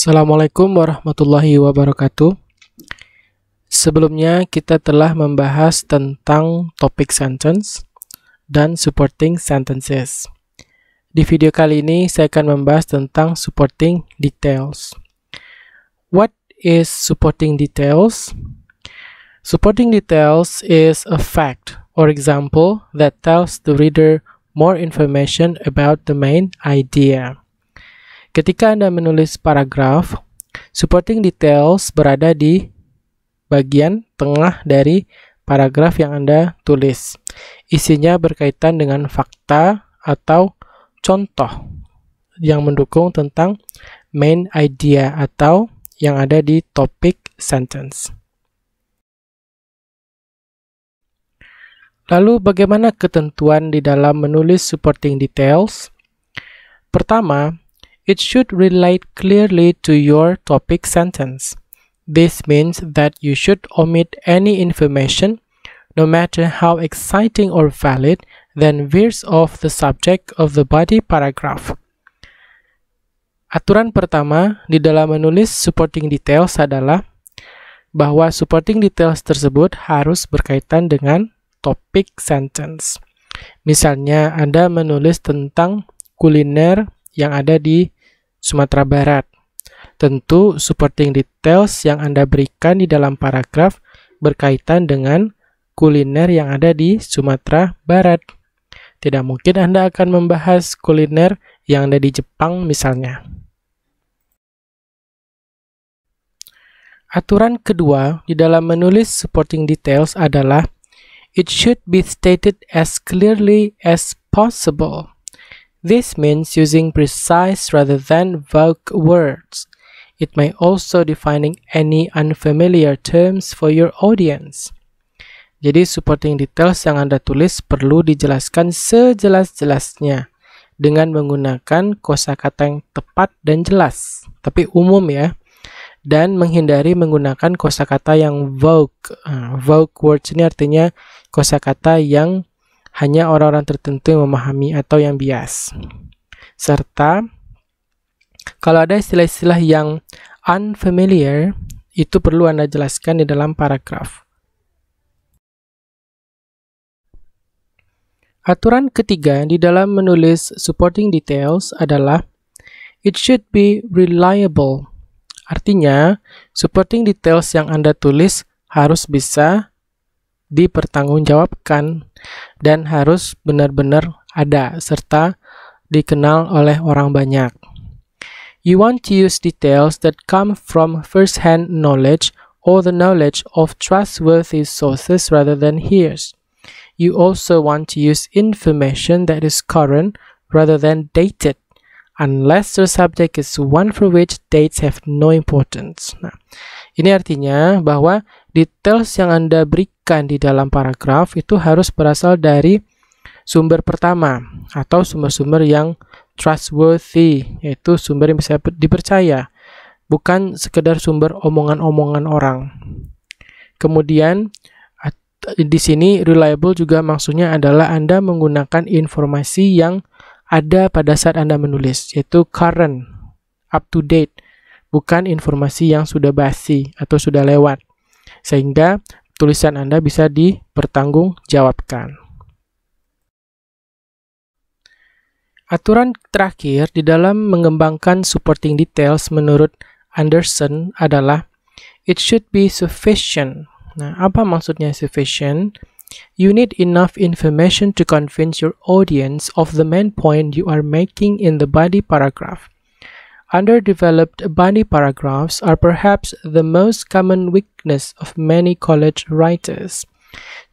Assalamualaikum warahmatullahi wabarakatuh. Sebelumnya kita telah membahas tentang topik sentence dan supporting sentences. Di video kali ini saya akan membahas tentang supporting details. What is supporting details? Supporting details is a fact or example that tells the reader more information about the main idea. Ketika Anda menulis paragraf, supporting details berada di bagian tengah dari paragraf yang Anda tulis. Isinya berkaitan dengan fakta atau contoh yang mendukung tentang main idea atau yang ada di topic sentence. Lalu bagaimana ketentuan di dalam menulis supporting details? Pertama, It should relate clearly to your topic sentence. This means that you should omit any information, no matter how exciting or valid, that veers off the subject of the body paragraph. Aturan pertama di dalam menulis supporting details adalah bahwa supporting details tersebut harus berkaitan dengan topic sentence. Misalnya, Anda menulis tentang kuliner yang ada di Sumatera Barat. Tentu, supporting details yang Anda berikan di dalam paragraf berkaitan dengan kuliner yang ada di Sumatera Barat. Tidak mungkin Anda akan membahas kuliner yang ada di Jepang misalnya. Aturan kedua di dalam menulis supporting details adalah it should be stated as clearly as possible. This means using precise rather than vague words. It may also defining any unfamiliar terms for your audience. Jadi supporting details yang Anda tulis perlu dijelaskan sejelas-jelasnya dengan menggunakan kosakata yang tepat dan jelas, tapi umum ya. Dan menghindari menggunakan kosakata yang vogue. Ah, vogue words ini artinya kosakata yang hanya orang-orang tertentu yang memahami atau yang bias. Serta, kalau ada istilah-istilah yang unfamiliar, itu perlu Anda jelaskan di dalam paragraf. Aturan ketiga di dalam menulis supporting details adalah it should be reliable. Artinya, supporting details yang Anda tulis harus bisa dipertanggungjawabkan dan harus benar-benar ada serta dikenal oleh orang banyak. You want to use details that come from first-hand knowledge or the knowledge of trustworthy sources rather than hears. You also want to use information that is current rather than dated, unless the subject is one for which dates have no importance. Nah, ini artinya bahwa details yang Anda berikan di dalam paragraf itu harus berasal dari sumber pertama atau sumber-sumber yang trustworthy, yaitu sumber yang bisa dipercaya, bukan sekedar sumber omongan-omongan orang. Kemudian di sini reliable juga maksudnya adalah Anda menggunakan informasi yang ada pada saat Anda menulis, yaitu current, up to date, bukan informasi yang sudah basi atau sudah lewat sehingga tulisan Anda bisa dipertanggungjawabkan. Aturan terakhir di dalam mengembangkan supporting details menurut Anderson adalah it should be sufficient. Nah, apa maksudnya sufficient? You need enough information to convince your audience of the main point you are making in the body paragraph. Underdeveloped body paragraphs are perhaps the most common weakness of many college writers.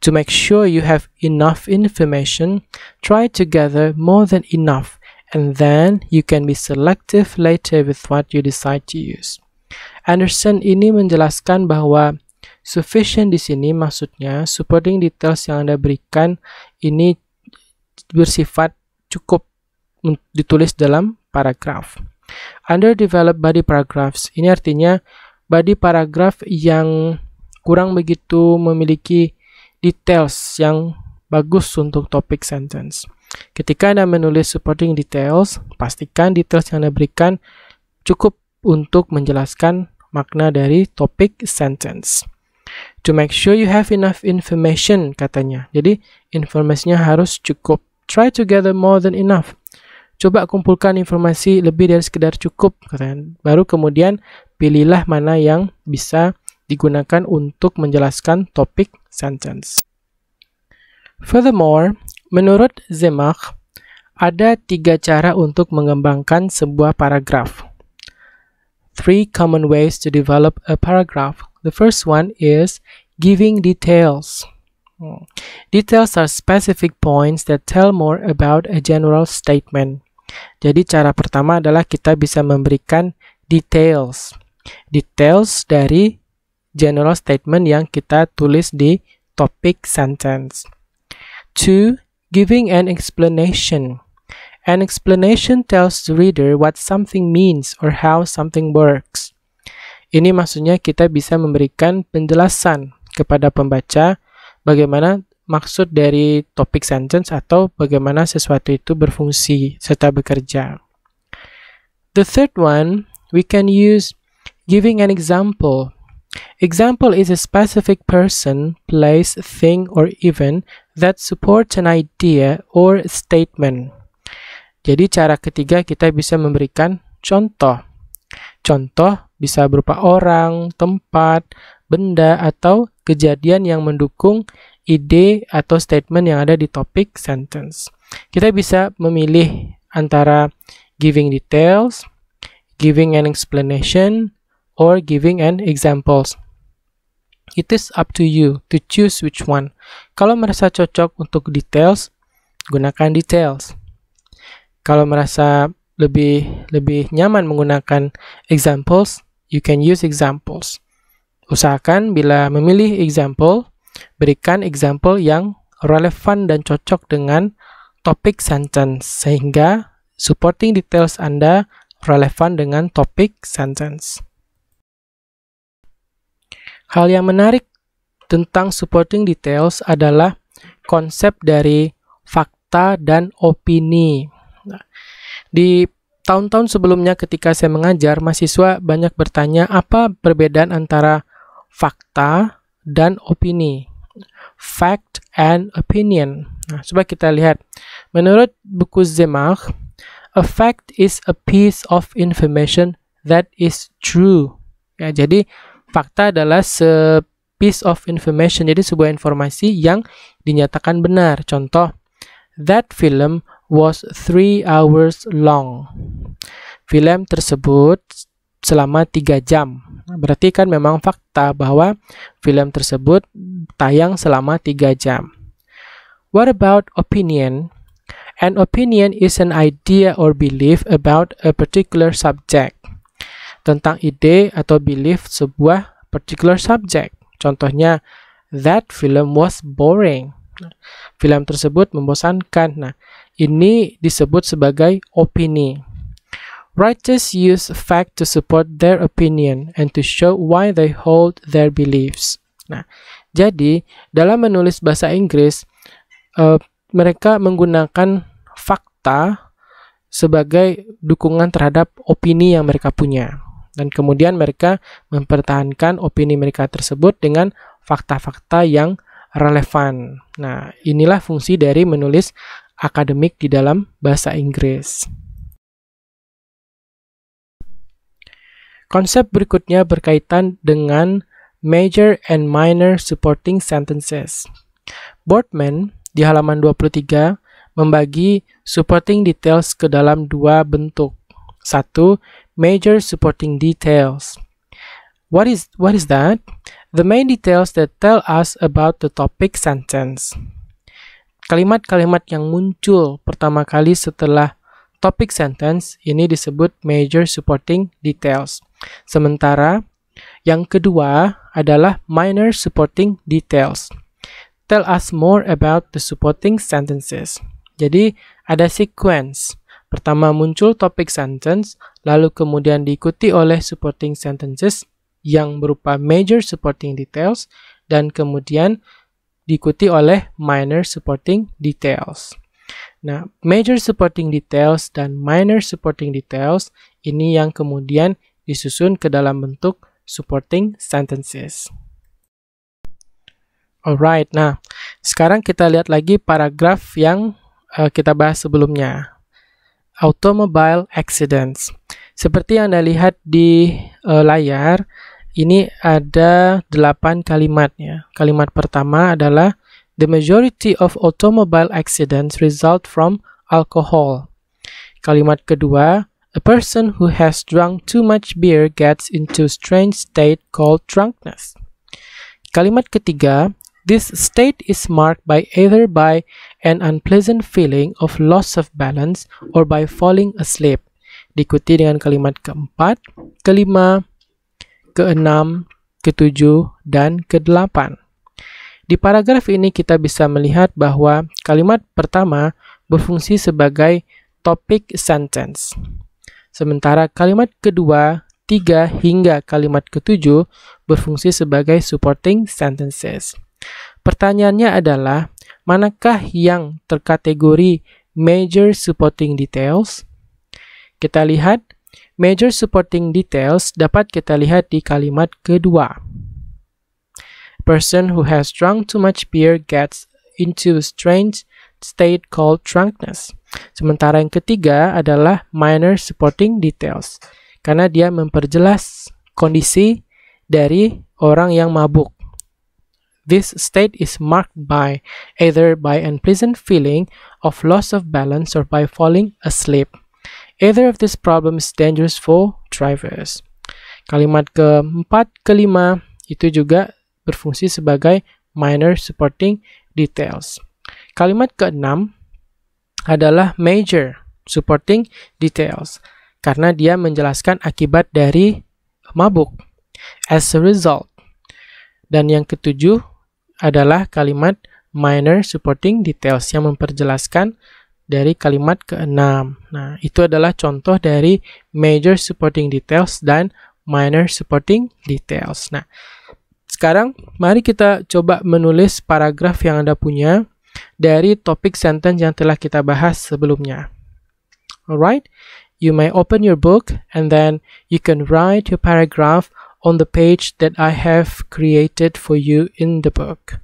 To make sure you have enough information, try to gather more than enough, and then you can be selective later with what you decide to use. Anderson ini menjelaskan bahwa sufficient di sini maksudnya supporting details yang Anda berikan ini bersifat cukup ditulis dalam paragraf. Underdeveloped body paragraphs. Ini artinya body paragraph yang kurang begitu memiliki details yang bagus untuk topic sentence. Ketika Anda menulis supporting details, pastikan details yang Anda berikan cukup untuk menjelaskan makna dari topic sentence. To make sure you have enough information, katanya. Jadi, informasinya harus cukup. Try to gather more than enough. Coba kumpulkan informasi lebih dari sekedar cukup, katanya. Baru kemudian pilihlah mana yang bisa digunakan untuk menjelaskan topik sentence. Furthermore, menurut Zemach, ada tiga cara untuk mengembangkan sebuah paragraf. Three common ways to develop a paragraph. The first one is giving details. Hmm. Details are specific points that tell more about a general statement. Jadi cara pertama adalah kita bisa memberikan details. Details dari general statement yang kita tulis di topic sentence. Two, giving an explanation. An explanation tells the reader what something means or how something works. Ini maksudnya kita bisa memberikan penjelasan kepada pembaca bagaimana maksud dari topik sentence atau bagaimana sesuatu itu berfungsi serta bekerja. The third one, we can use giving an example. Example is a specific person, place, thing, or event that supports an idea or statement. Jadi cara ketiga kita bisa memberikan contoh. Contoh bisa berupa orang, tempat, benda, atau kejadian yang mendukung ide atau statement yang ada di topik sentence. Kita bisa memilih antara giving details, giving an explanation, or giving an examples. It is up to you to choose which one. Kalau merasa cocok untuk details, gunakan details. Kalau merasa lebih lebih nyaman menggunakan examples, you can use examples. Usahakan bila memilih example, Berikan example yang relevan dan cocok dengan topik sentence sehingga supporting details Anda relevan dengan topik sentence. Hal yang menarik tentang supporting details adalah konsep dari fakta dan opini. Nah, di tahun-tahun sebelumnya ketika saya mengajar, mahasiswa banyak bertanya apa perbedaan antara fakta dan opini. Fact and opinion. Nah, coba kita lihat. Menurut buku Zemach, a fact is a piece of information that is true. Ya, jadi fakta adalah se piece of information, jadi sebuah informasi yang dinyatakan benar. Contoh, that film was three hours long. Film tersebut selama 3 jam. Berarti kan memang fakta bahwa film tersebut tayang selama 3 jam. What about opinion? An opinion is an idea or belief about a particular subject. Tentang ide atau belief sebuah particular subject. Contohnya, that film was boring. Film tersebut membosankan. Nah, ini disebut sebagai opini. Writers use fact to support their opinion and to show why they hold their beliefs. Nah, jadi dalam menulis bahasa Inggris, uh, mereka menggunakan fakta sebagai dukungan terhadap opini yang mereka punya. Dan kemudian mereka mempertahankan opini mereka tersebut dengan fakta-fakta yang relevan. Nah, inilah fungsi dari menulis akademik di dalam bahasa Inggris. Konsep berikutnya berkaitan dengan major and minor supporting sentences. Boardman di halaman 23 membagi supporting details ke dalam dua bentuk. Satu, major supporting details. What is what is that? The main details that tell us about the topic sentence. Kalimat-kalimat yang muncul pertama kali setelah topic sentence ini disebut major supporting details. Sementara yang kedua adalah minor supporting details. Tell us more about the supporting sentences. Jadi ada sequence. Pertama muncul topic sentence, lalu kemudian diikuti oleh supporting sentences yang berupa major supporting details dan kemudian diikuti oleh minor supporting details. Nah, major supporting details dan minor supporting details ini yang kemudian disusun ke dalam bentuk supporting sentences. Alright, nah sekarang kita lihat lagi paragraf yang uh, kita bahas sebelumnya. Automobile accidents. Seperti yang Anda lihat di uh, layar, ini ada delapan kalimatnya. Kalimat pertama adalah The majority of automobile accidents result from alcohol. Kalimat kedua, a person who has drunk too much beer gets into strange state called drunkenness. Kalimat ketiga, this state is marked by either by an unpleasant feeling of loss of balance or by falling asleep. Diikuti dengan kalimat keempat, kelima, keenam, ketujuh, dan kedelapan. Di paragraf ini kita bisa melihat bahwa kalimat pertama berfungsi sebagai topic sentence. Sementara kalimat kedua, tiga, hingga kalimat ketujuh berfungsi sebagai supporting sentences. Pertanyaannya adalah, manakah yang terkategori major supporting details? Kita lihat, major supporting details dapat kita lihat di kalimat kedua person who has drunk too much beer gets into a strange state called drunkenness. Sementara yang ketiga adalah minor supporting details, karena dia memperjelas kondisi dari orang yang mabuk. This state is marked by either by unpleasant feeling of loss of balance or by falling asleep. Either of these problems is dangerous for drivers. Kalimat keempat, kelima itu juga berfungsi sebagai minor supporting details. Kalimat keenam adalah major supporting details karena dia menjelaskan akibat dari mabuk. As a result. Dan yang ketujuh adalah kalimat minor supporting details yang memperjelaskan dari kalimat keenam. Nah, itu adalah contoh dari major supporting details dan minor supporting details. Nah, sekarang mari kita coba menulis paragraf yang Anda punya dari topik sentence yang telah kita bahas sebelumnya. Alright, you may open your book and then you can write your paragraph on the page that I have created for you in the book.